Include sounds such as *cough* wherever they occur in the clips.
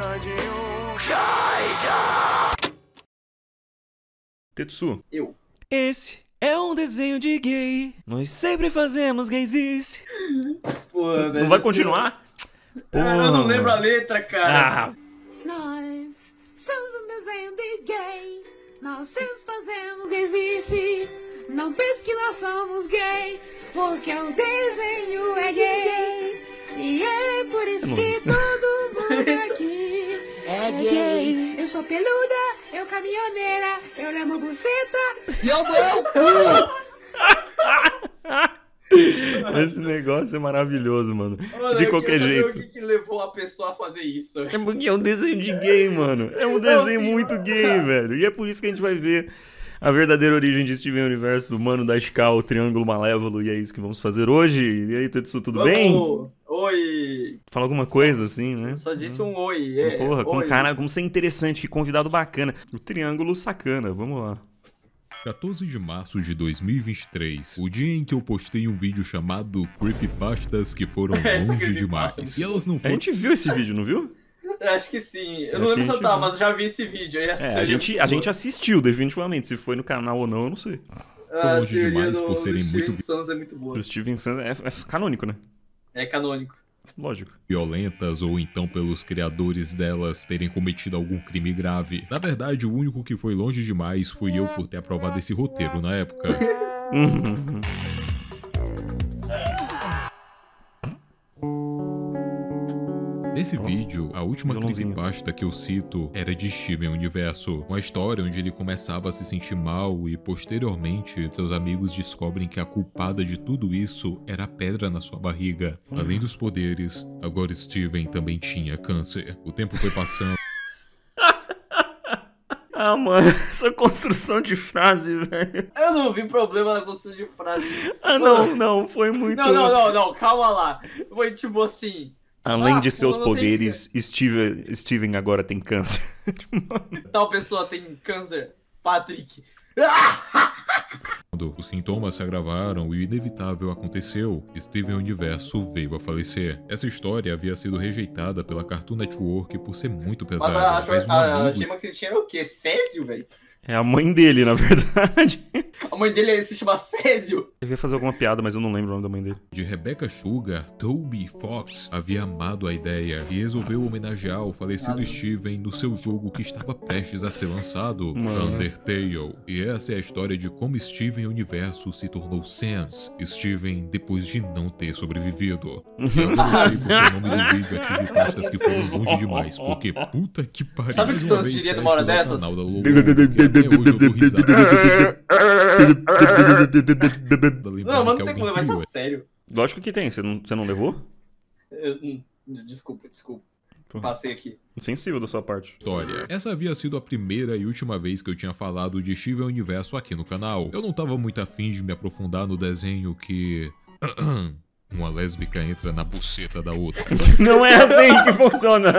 precisa de um Kaiser! Tetsu. Eu. Esse é um desenho de gay. Nós sempre fazemos gays. Pô, velho. Não vai continuar? Pô. Ah, eu não lembro a letra, cara. Ah. Nós somos um desenho de gay. Nós sempre fazemos gaysice. Não pense que nós somos gay, porque o desenho é gay. E é por isso que todo mundo *laughs* aqui gay. Eu sou peluda, eu caminhoneira, eu levo buceta e eu vou. *laughs* Esse negócio é maravilhoso, mano. mano de qualquer jeito. O que, que, levou a pessoa a fazer isso? É porque é um desenho de gay, mano. É um desenho muito gay, velho. E é por isso que a gente vai ver a verdadeira origem de Steven Universo, do Mano da Skull o Triângulo Malévolo, e é isso que vamos fazer hoje. E aí, tudo tudo Vamos. bem? Oi! Fala alguma coisa, assim, né? Só disse uhum. um oi, é. Porra, com oi. cara, como você é interessante, que convidado bacana. O Triângulo Sacana, vamos lá. 14 de março de 2023, o dia em que eu postei um vídeo chamado Creepypastas que foram *laughs* é longe demais. E elas não A gente viu esse vídeo, não viu? Acho que sim. Eu acho não lembro se eu tava, viu. mas eu já vi esse vídeo. É, é, a, gente, a gente assistiu, definitivamente. Se foi no canal ou não, eu não sei. Ah, longe demais do, por serem O muito. Sans é muito bom. O Steven Sans é, é canônico, né? É canônico. Lógico. Violentas ou então pelos criadores delas terem cometido algum crime grave. Na verdade, o único que foi longe demais fui eu por ter aprovado esse roteiro na época. Uhum. Nesse vídeo, a última crise pasta que eu cito era de Steven Universo, uma história onde ele começava a se sentir mal e, posteriormente, seus amigos descobrem que a culpada de tudo isso era a pedra na sua barriga. Hum. Além dos poderes, agora Steven também tinha câncer. O tempo foi passando. *laughs* Ah, mano, essa construção de frase, velho. Eu não vi problema na construção de frase. Ah, não, não, foi muito. Não, não, não, não, calma lá. Foi tipo assim. Além ah, de seus poderes, tem... Steven, Steven agora tem câncer. *laughs* Tipo, Tal pessoa tem câncer. Patrick. Quando os sintomas se agravaram e o inevitável aconteceu, Steven Universo veio a falecer. Essa história havia sido rejeitada pela Cartoon Network por ser muito pesada. Mas a, a, a, a gema que ele tinha era é o quê? Césio, velho? É a mãe dele, na *laughs* verdade. A mãe dele se chama Césio. Eu ia fazer alguma piada, mas eu não lembro o nome da mãe dele. De Rebecca Sugar, Toby Fox havia amado a ideia e resolveu homenagear o falecido Steven no seu jogo que estava prestes a ser lançado, Mano. Undertale. E essa é a história de como Steven Universo se tornou Sans, Steven depois de não ter sobrevivido. Já *laughs* não sei o nome do vídeo é aqui que foram longe demais, porque puta que pariu. Sabe o que Sans diria numa hora dessas? *laughs* Não, mas não tem como levar isso a sério. Lógico que tem, você não, você não levou? desculpa, desculpa. Passei aqui. Sensível da sua parte. História. Essa havia sido a primeira e última vez que eu tinha falado de Steven Universo aqui no canal. Eu não tava muito afim de me aprofundar no desenho que... *clears throat* Uma lésbica entra na buceta da outra. Não é assim que funciona!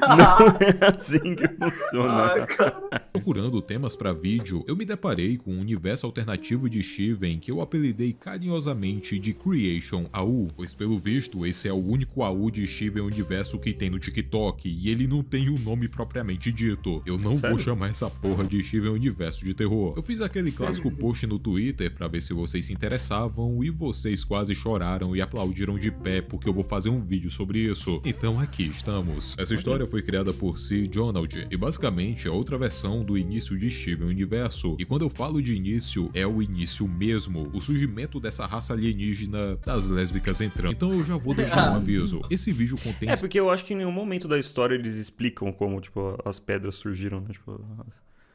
Não é assim que funciona. Ah, Procurando temas para vídeo, eu me deparei com um universo alternativo de Steven que eu apelidei carinhosamente de Creation AU, pois pelo visto esse é o único AU de Steven universo que tem no TikTok e ele não tem o um nome propriamente dito. Eu não Sério? vou chamar essa porra de Steven universo de terror. Eu fiz aquele clássico post no Twitter para ver se vocês se interessavam e vocês vocês quase choraram e aplaudiram de pé porque eu vou fazer um vídeo sobre isso. Então aqui estamos. Essa história foi criada por C. Donald e basicamente é outra versão do início de Steven Universo. E quando eu falo de início, é o início mesmo, o surgimento dessa raça alienígena das lésbicas entrando. Então eu já vou deixar um *laughs* ah. aviso. Esse vídeo contém É porque eu acho que em nenhum momento da história eles explicam como, tipo, as pedras surgiram, né? tipo,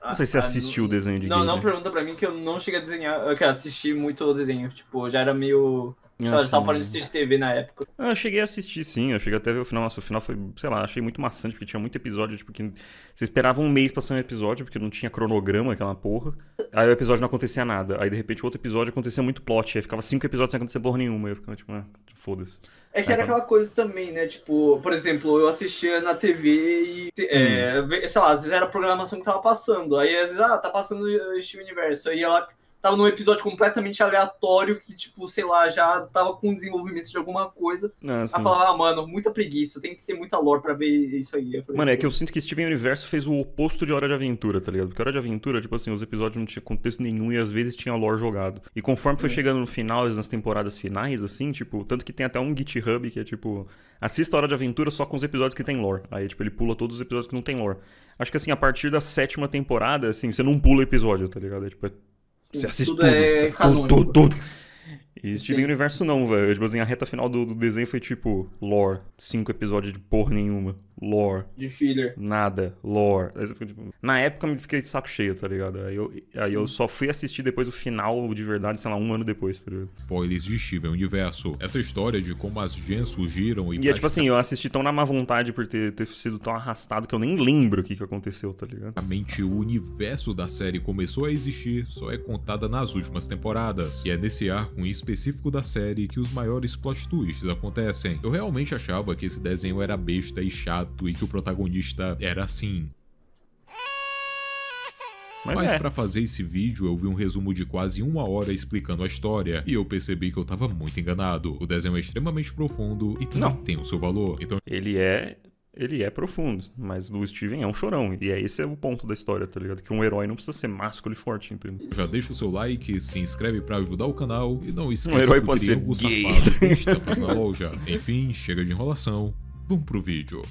ah, não sei se você ah, assistiu o desenho de Não, não pergunta pra mim que eu não cheguei a desenhar. Eu assisti muito o desenho. Tipo, já era meio nossa, Só estavam de assistir TV na época. Eu cheguei a assistir, sim. Eu cheguei até ver o final. Nossa, o final foi, sei lá, achei muito maçante, porque tinha muito episódio, tipo, que você esperava um mês pra sair um episódio, porque não tinha cronograma, aquela porra. Aí o episódio não acontecia nada. Aí, de repente, outro episódio acontecia muito plot. Aí ficava cinco episódios sem acontecer porra nenhuma. Aí eu ficava, tipo, ah, foda-se. É que era aquela coisa também, né? Tipo, por exemplo, eu assistia na TV e, é, hum. sei lá, às vezes era a programação que tava passando. Aí às vezes, ah, tá passando o Steam universo. Aí ela tava num episódio completamente aleatório que, tipo, sei lá, já tava com desenvolvimento de alguma coisa. Ah, a falar, ah, mano, muita preguiça, tem que ter muita lore pra ver isso aí. Falei, mano, é que eu sinto que Steven Universo fez o oposto de Hora de Aventura, tá ligado? Porque Hora de Aventura, tipo assim, os episódios não tinham contexto nenhum e às vezes tinha lore jogado. E conforme foi Sim. chegando no final, nas temporadas finais, assim, tipo, tanto que tem até um GitHub que é tipo, assista Hora de Aventura só com os episódios que tem lore. Aí, tipo, ele pula todos os episódios que não tem lore. Acho que assim, a partir da sétima temporada, assim, você não pula episódio, tá ligado? É, tipo, é você assiste tudo. Tudo, é tudo, tá? tudo, tudo, né? E Steven Sim. Universo não, velho. Tipo assim, a reta final do, do, desenho foi tipo lore. Cinco episódios de porra nenhuma. Lore. De filler. Nada. Lore. Fica, tipo... Na época eu fiquei de saco cheio, tá ligado? Aí eu, aí eu só fui assistir depois o final de verdade, sei lá, um ano depois, tá ligado? Spoilers de Steven Universo. Essa história de como as gens surgiram e. E é tipo assim, eu assisti tão na má vontade por ter, ter sido tão arrastado que eu nem lembro o que, que aconteceu, tá ligado? Basicamente, o universo da série começou a existir, só é contada nas últimas temporadas. E é nesse ar com específico específico da série que os maiores plot twists acontecem. Eu realmente achava que esse desenho era besta e chato e que o protagonista era assim, mas, é. para fazer esse vídeo, eu vi um resumo de quase uma hora explicando a história, e eu percebi que eu tava muito enganado. O desenho é extremamente profundo e também Não. tem o seu valor. Então, ele é ele é profundo, mas o Steven é um chorão. E é esse é o ponto da história, tá ligado? Que um herói não precisa ser másculo e forte, entendeu? Já deixa o seu like, se inscreve para ajudar o canal e não esqueça um herói pode ser gay. *laughs* estamos na loja. Enfim, chega de enrolação. Vamos pro vídeo.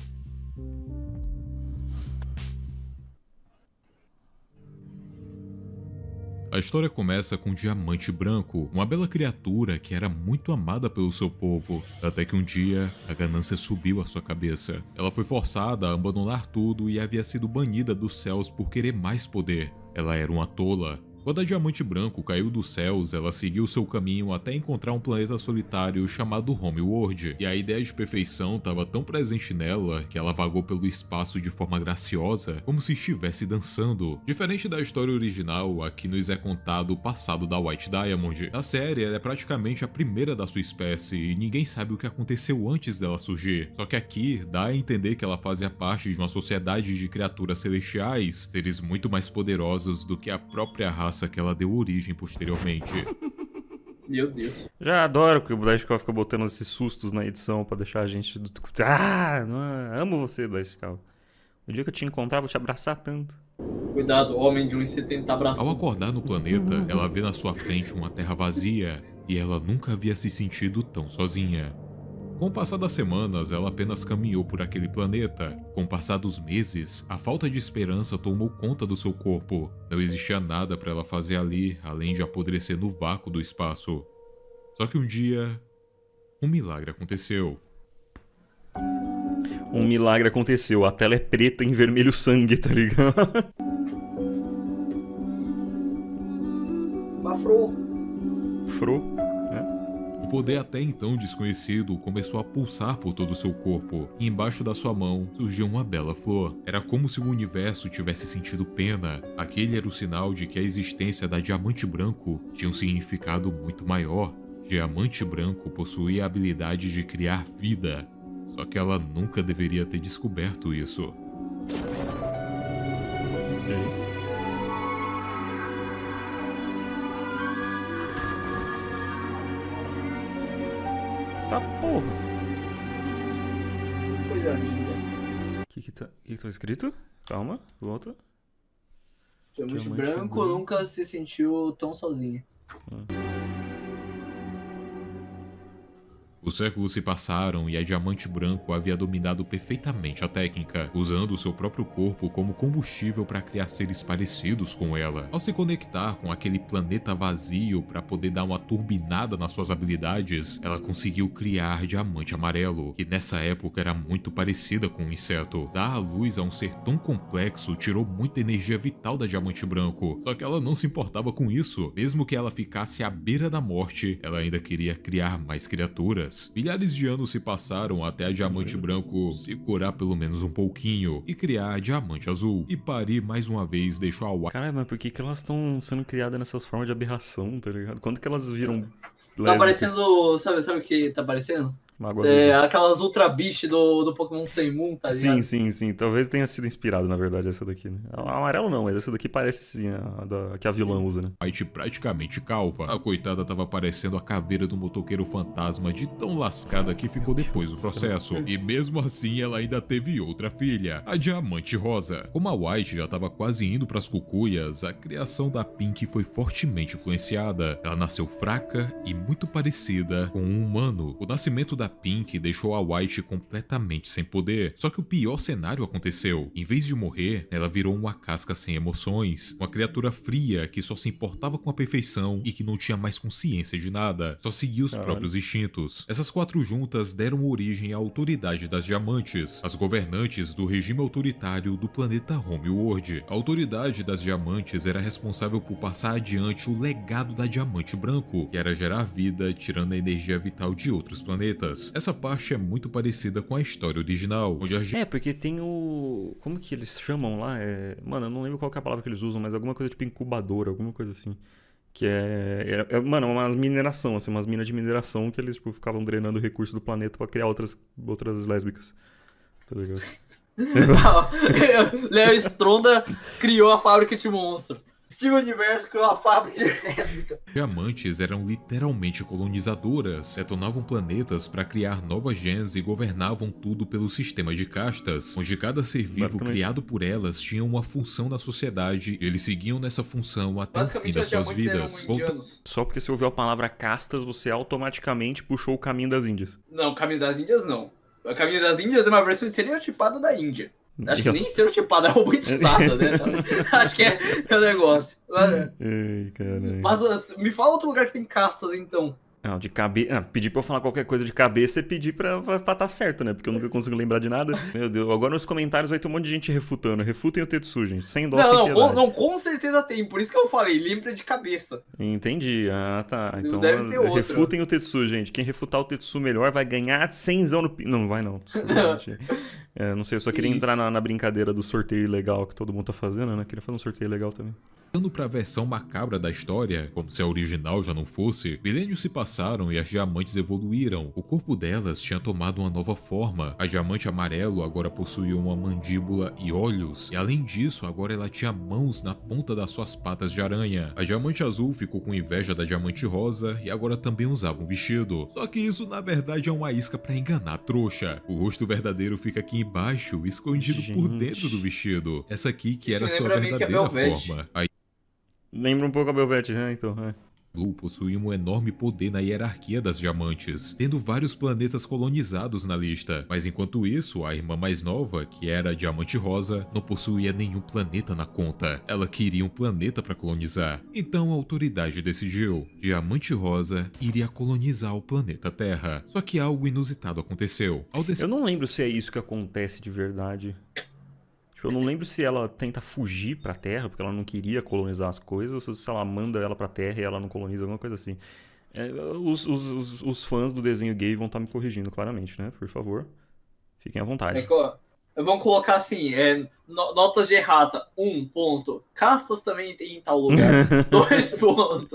A história começa com um diamante branco, uma bela criatura que era muito amada pelo seu povo, até que um dia a ganância subiu à sua cabeça. Ela foi forçada a abandonar tudo e havia sido banida dos céus por querer mais poder. Ela era uma tola quando a Diamante Branco caiu dos céus, ela seguiu seu caminho até encontrar um planeta solitário chamado Homeworld, e a ideia de perfeição estava tão presente nela que ela vagou pelo espaço de forma graciosa, como se estivesse dançando. Diferente da história original, aqui nos é contado o passado da White Diamond. Na série, ela é praticamente a primeira da sua espécie e ninguém sabe o que aconteceu antes dela surgir. Só que aqui dá a entender que ela fazia parte de uma sociedade de criaturas celestiais, seres muito mais poderosos do que a própria raça raça que ela deu origem posteriormente. Meu Deus. Já adoro que o Blazkov fica botando esses sustos na edição para deixar a gente Ah, é? amo você, Blazkov. O dia que eu te encontrar, vou te abraçar tanto. Cuidado, homem de uns 1,70 abraçando. Ao acordar no planeta, ela vê na sua frente uma terra vazia e ela nunca havia se sentido tão sozinha. Com o passar das semanas, ela apenas caminhou por aquele planeta. Com o passar dos meses, a falta de esperança tomou conta do seu corpo. Não existia nada para ela fazer ali, além de apodrecer no vácuo do espaço. Só que um dia, um milagre aconteceu. Um milagre aconteceu. A tela é preta em vermelho sangue, tá ligado? Bafrou. Fro. O poder até então desconhecido começou a pulsar por todo o seu corpo, e embaixo da sua mão surgiu uma bela flor. Era como se o universo tivesse sentido pena. Aquele era o sinal de que a existência da diamante branco tinha um significado muito maior. Diamante branco possuía a habilidade de criar vida, só que ela nunca deveria ter descoberto isso. Okay. Tá porra. Coisa linda. O que que tá, que que tá escrito? Calma, volta. Diamante branco nunca se sentiu tão sozinho. Ah. Os séculos se passaram e a Diamante Branco havia dominado perfeitamente a técnica, usando seu próprio corpo como combustível para criar seres parecidos com ela. Ao se conectar com aquele planeta vazio para poder dar uma turbinada nas suas habilidades, ela conseguiu criar Diamante Amarelo, que nessa época era muito parecida com um inseto. Dar a luz a um ser tão complexo tirou muita energia vital da Diamante Branco, só que ela não se importava com isso. Mesmo que ela ficasse à beira da morte, ela ainda queria criar mais criaturas. Milhares de anos se passaram até a Diamante uhum. Branco se curar pelo menos um pouquinho e criar a Diamante Azul. E Paris mais uma vez deixou a Waka. Caralho, mas por que, que elas estão sendo criadas nessas formas de aberração, tá ligado? Quando que elas viram. Tá lésbicas? parecendo. Sabe, sabe o que tá parecendo? Magoa é, aquelas Ultra Beast do, do Pokémon Sun Moon, tá ligado? Sim, sim, sim. Talvez tenha sido inspirado, na verdade, essa daqui, né? É amarelo não, mas essa daqui parece sim a, da, que a vilã usa, né? White praticamente calva. A coitada tava parecendo a caveira do motoqueiro fantasma de tão lascada que ficou Meu depois Deus do processo. Céu. E mesmo assim, ela ainda teve outra filha, a Diamante Rosa. Como a White já tava quase indo pras cucuias, a criação da Pink foi fortemente influenciada. Ela nasceu fraca e muito parecida com um humano. O nascimento da da Pink deixou a White completamente sem poder. Só que o pior cenário aconteceu. Em vez de morrer, ela virou uma casca sem emoções, uma criatura fria que só se importava com a perfeição e que não tinha mais consciência de nada, só seguia os próprios instintos. Essas quatro juntas deram origem à autoridade das diamantes, as governantes do regime autoritário do planeta Homeworld. A autoridade das diamantes era responsável por passar adiante o legado da diamante branco, que era gerar vida tirando a energia vital de outros planetas. Texas. Essa parte é muito parecida com a história original, onde É, porque tem o... Como que eles chamam lá? É... Mano, eu não lembro qual é a palavra que eles usam, mas alguma coisa tipo incubadora, alguma coisa assim. Que é, é, é, mano, é uma mineração, assim, umas minas de mineração que eles tipo, ficavam drenando recursos do planeta para criar outras, outras lésbicas. Tá ligado? *laughs* *laughs* Léo Stronda criou a fábrica de monstro. Steve Universo com uma fábrica de réplicas. Diamantes eram literalmente colonizadoras, detonavam planetas para criar novas gens e governavam tudo pelo sistema de castas, onde cada ser vivo criado por elas tinha uma função na sociedade e eles seguiam nessa função até o fim das suas vidas. Volta... Só porque você ouviu a palavra castas, você automaticamente puxou o caminho das Índias. Não, o caminho das Índias não. O caminho das Índias é uma versão estereotipada da Índia. Acho que nem estereotipada, é robotizada, né? Então, acho que é, *laughs* é o negócio. Ei, caralho. Mas assim, me fala outro lugar que tem castas, então. Não, ah, de cabeça. Ah, pedir pra eu falar qualquer coisa de cabeça é pedir pra estar tá certo, né? Porque eu nunca consigo lembrar de nada. *laughs* Meu Deus, agora nos comentários vai ter um monte de gente refutando. Refutem o Tetsu, gente. Sem dó, não, sem não, Com, não, com certeza tem. Por isso que eu falei, lembra de cabeça. Entendi. Ah, tá. Então, Deve ter outro. refutem o Tetsu, gente. Quem refutar o Tetsu melhor vai ganhar 100 no. Não, não vai não. Desculpa, *laughs* É, não sei, eu só queria Isso. entrar na, na, brincadeira do sorteio legal que todo mundo tá fazendo, né? Queria fazer um sorteio legal também. Voltando para a versão macabra da história, como se a original já não fosse, milênios se passaram e as diamantes evoluíram. O corpo delas tinha tomado uma nova forma. A diamante amarelo agora possuía uma mandíbula e olhos, e além disso, agora ela tinha mãos na ponta das suas patas de aranha. A diamante azul ficou com inveja da diamante rosa e agora também usava um vestido. Só que isso na verdade é uma isca para enganar a trouxa. O rosto verdadeiro fica aqui baixo, escondido Gente. por dentro do vestido. Essa aqui que Isso era a sua é verdadeira forma. Aí... Lembra um pouco a Belvete, né? Então, é. Blue possuía um enorme poder na hierarquia das diamantes, tendo vários planetas colonizados na lista, mas enquanto isso, a irmã mais nova, que era a Diamante Rosa, não possuía nenhum planeta na conta. Ela queria um planeta para colonizar, então a autoridade decidiu. Diamante Rosa iria colonizar o planeta Terra, só que algo inusitado aconteceu. Ao Eu não lembro se é isso que acontece de verdade. Tipo, eu não lembro se ela tenta fugir pra Terra, porque ela não queria colonizar as coisas, ou se ela manda ela pra Terra e ela não coloniza, alguma coisa assim. É, os, os, os, os, fãs do desenho gay vão estar tá me corrigindo, claramente, né? Por favor, fiquem à vontade. É, vamos colocar assim, é, no, notas de errata, um ponto. Castas também tem em tal lugar, *laughs* dois pontos.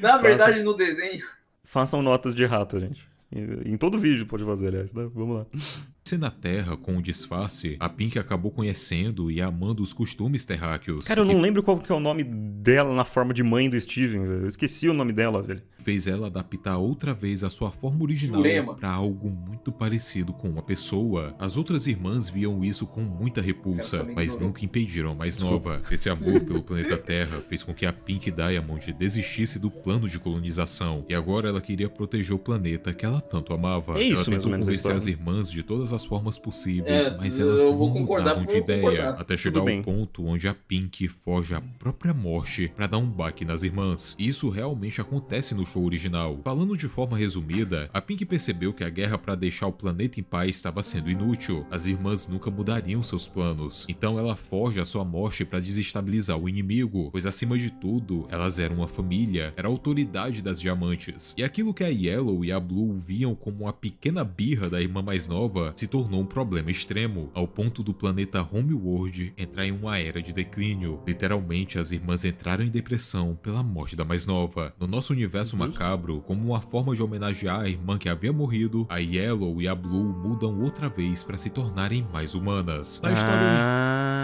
Na verdade, Faça... no desenho... Façam notas de errata, gente. Em, em todo vídeo pode fazer, aliás, né? Vamos lá. Se na Terra, com o disfarce, a Pink acabou conhecendo e amando os costumes terráqueos. Cara, eu não lembro qual que é o nome dela na forma de mãe do Steven, velho. Eu esqueci o nome dela, velho. Fez ela adaptar outra vez a sua forma original para algo muito parecido com uma pessoa. As outras irmãs viam isso com muita repulsa, mas nunca impediram a mais nova. Esse amor pelo planeta Terra fez com que a Pink Diamond desistisse do plano de colonização. E agora ela queria proteger o planeta que ela tanto amava. É isso, ela tentou convencer as né? irmãs de todas as as formas possíveis, é, mas elas não mudaram de ideia concordar. até chegar ao ponto onde a Pink foge à própria morte para dar um baque nas irmãs. E isso realmente acontece no show original. Falando de forma resumida, a Pink percebeu que a guerra para deixar o planeta em paz estava sendo inútil. As irmãs nunca mudariam seus planos. Então ela foge à sua morte para desestabilizar o inimigo, pois acima de tudo, elas eram uma família, era a autoridade das diamantes. E aquilo que a Yellow e a Blue viam como uma pequena birra da irmã mais nova se se tornou um problema extremo, ao ponto do planeta Homeworld entrar em uma era de declínio. Literalmente, as irmãs entraram em depressão pela morte da mais nova. No nosso universo macabro, como uma forma de homenagear a irmã que havia morrido, a Yellow e a Blue mudam outra vez para se tornarem mais humanas. Na história ah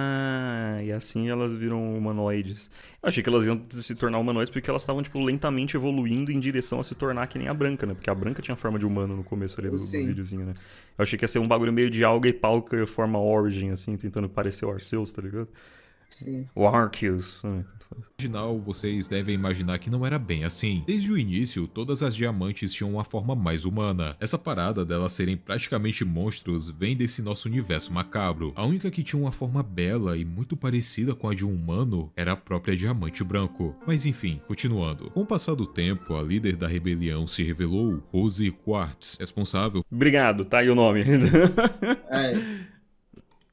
assim elas viram humanoides. Eu achei que elas iam se tornar humanoides porque elas estavam, tipo, lentamente evoluindo em direção a se tornar que nem a branca, né? Porque a branca tinha forma de humano no começo ali do, do videozinho, né? Eu achei que ia ser um bagulho meio de alga e que forma origin, assim, tentando parecer o Arceus, tá ligado? Sim. O Arceus. Né? Original, vocês devem imaginar que não era bem assim. Desde o início, todas as diamantes tinham uma forma mais humana. Essa parada delas serem praticamente monstros vem desse nosso universo macabro. A única que tinha uma forma bela e muito parecida com a de um humano era a própria diamante branco. Mas enfim, continuando. Com o passar do tempo, a líder da rebelião se revelou Rose Quartz, responsável. Obrigado, tá aí o nome. é. *laughs*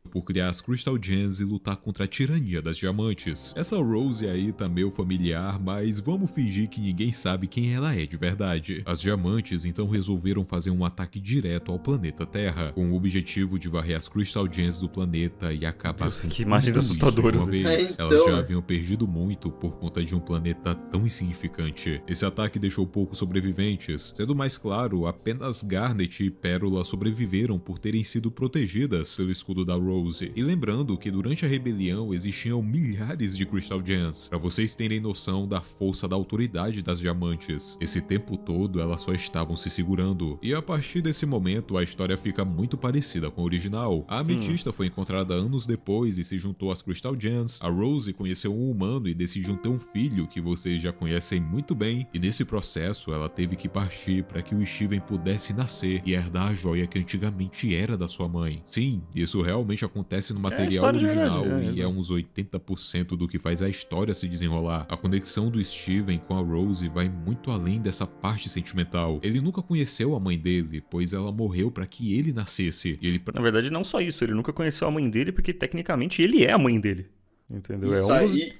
por criar as Crystal Gems e lutar contra a tirania das diamantes. Essa Rose aí tá meio é familiar, mas vamos fingir que ninguém sabe quem ela é de verdade. As diamantes então resolveram fazer um ataque direto ao planeta Terra, com o objetivo de varrer as Crystal Gems do planeta e acabar Deus, com que imagens assustadoras. Uma vez. É, então... Elas já é. haviam perdido muito por conta de um planeta tão insignificante. Esse ataque deixou poucos sobreviventes, sendo mais claro, apenas Garnet e Pérola sobreviveram por terem sido protegidas pelo escudo da Rose Rose. E lembrando que durante a rebelião existiam milhares de Crystal Gems, para vocês terem noção da força da autoridade das diamantes. Esse tempo todo elas só estavam se segurando. E a partir desse momento a história fica muito parecida com a original. A hum. ametista hum. foi encontrada anos depois e se juntou às Crystal Gems. A Rose conheceu um humano e decidiu ter um filho que vocês já conhecem muito bem. E nesse processo ela teve que partir para que o Steven pudesse nascer e herdar a joia que antigamente era da sua mãe. Sim, isso realmente acontece no é material é original verdade, e é uns 80% do que faz a história se desenrolar. A conexão do Steven com a Rose vai muito além dessa parte sentimental. Ele nunca conheceu a mãe dele, pois ela morreu para que ele nascesse. E ele... Na verdade, não só isso, ele nunca conheceu a mãe dele porque tecnicamente ele é a mãe dele. Entendeu? É isso é um dos... aí,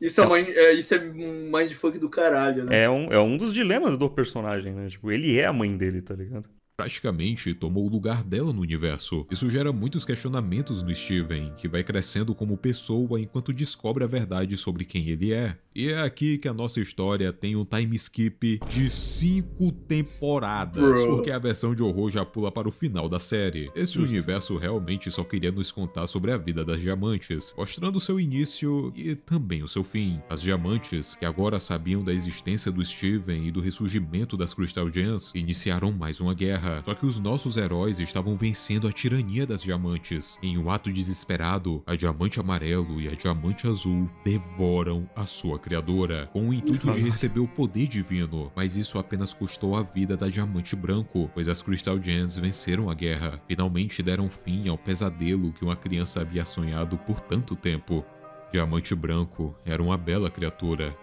isso é, é, é isso é um mindfuck do caralho, né? É um, é um dos dilemas do personagem, né? Tipo, ele é a mãe dele, tá ligado? praticamente tomou o lugar dela no universo. Isso gera muitos questionamentos no Steven, que vai crescendo como pessoa enquanto descobre a verdade sobre quem ele é. E é aqui que a nossa história tem um time skip de 5 temporadas, porque a versão de horror já pula para o final da série. Esse Justo. universo realmente só queria nos contar sobre a vida das diamantes, mostrando seu início e também o seu fim. As diamantes, que agora sabiam da existência do Steven e do ressurgimento das Crystal Gems, iniciaram mais uma guerra guerra, só que os nossos heróis estavam vencendo a tirania das diamantes. Em um ato desesperado, a diamante amarelo e a diamante azul devoram a sua criadora, com o intuito de receber o poder divino, mas isso apenas custou a vida da diamante branco, pois as Crystal Gems venceram a guerra, finalmente deram fim ao pesadelo que uma criança havia sonhado por tanto tempo. Diamante branco era uma bela criatura.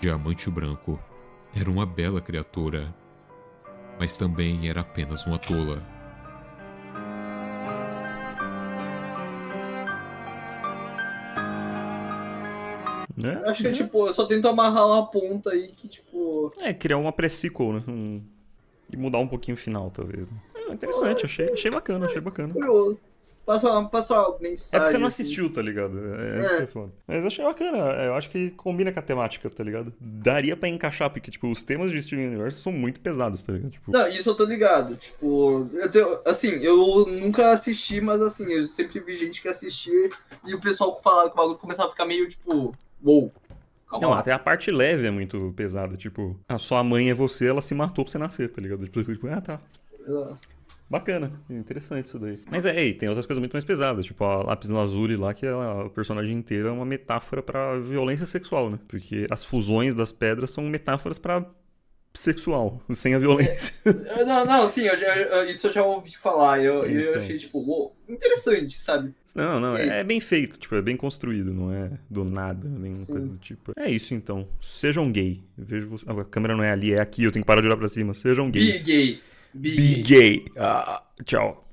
Diamante branco era uma bela criatura mas também era apenas uma tola. Né? Acho que, é. tipo, eu só tento amarrar uma ponta aí que, tipo. É, criar uma pré-sequel, né? Um... E mudar um pouquinho o final, talvez. É, interessante, achei, achei bacana, achei bacana. Curioso. Passa, passa mensagem. É porque você não assim. assistiu, assim. tá ligado? É, é. isso é. que é foda. Mas achei bacana. Eu acho que combina com a temática, tá ligado? Daria pra encaixar, porque, tipo, os temas de Steven Universe são muito pesados, tá ligado? Tipo... Não, isso eu tô ligado. Tipo, eu tenho, assim, eu nunca assisti, mas, assim, eu sempre vi gente que assistia e o pessoal falava que o bagulho começava a ficar meio, tipo, wow. Calma não, lá. até a parte leve é muito pesada. Tipo, a sua mãe é você, ela se matou pra você nascer, tá ligado? Tipo, tipo ah, tá. Bacana, interessante isso daí. Mas é, e tem outras coisas muito mais pesadas, tipo a Lápis Lazuli lá, que é a o personagem inteiro é uma metáfora para violência sexual, né? Porque as fusões das pedras são metáforas para sexual, *laughs* sem a violência. *laughs* Não, não, sim, eu eu, isso eu já ouvi falar. Eu, então. eu achei, tipo, uou, interessante, sabe? Não, não, é, é bem feito, tipo, é bem construído, não é do nada, nem é sim. coisa do tipo. É isso então. Sejam gay. Eu vejo você... A câmera não é ali, é aqui, eu tenho que parar de olhar pra cima. Sejam gays. Be gay. Bj. Ah, ciao.